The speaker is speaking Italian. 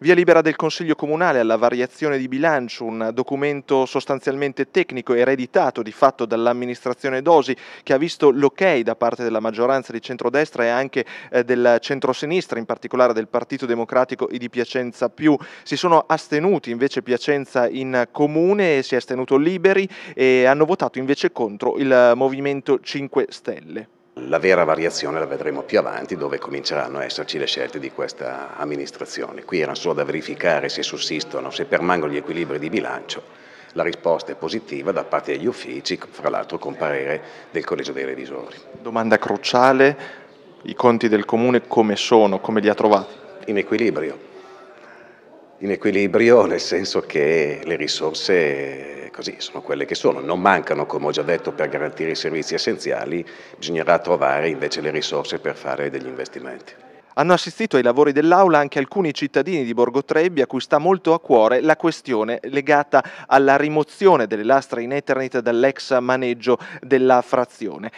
Via libera del Consiglio Comunale alla variazione di bilancio, un documento sostanzialmente tecnico ereditato di fatto dall'amministrazione Dosi che ha visto l'ok da parte della maggioranza di centrodestra e anche eh, del centrosinistra, in particolare del Partito Democratico e di Piacenza più. Si sono astenuti invece Piacenza in comune, si è astenuto Liberi e hanno votato invece contro il Movimento 5 Stelle. La vera variazione la vedremo più avanti dove cominceranno a esserci le scelte di questa amministrazione. Qui era solo da verificare se sussistono, se permangono gli equilibri di bilancio. La risposta è positiva da parte degli uffici, fra l'altro con parere del Collegio dei Revisori. Domanda cruciale, i conti del Comune come sono, come li ha trovati? In equilibrio. In equilibrio nel senso che le risorse così sono quelle che sono, non mancano come ho già detto per garantire i servizi essenziali, bisognerà trovare invece le risorse per fare degli investimenti. Hanno assistito ai lavori dell'Aula anche alcuni cittadini di Borgo Trebbi a cui sta molto a cuore la questione legata alla rimozione delle lastre in Eternit dall'ex maneggio della frazione.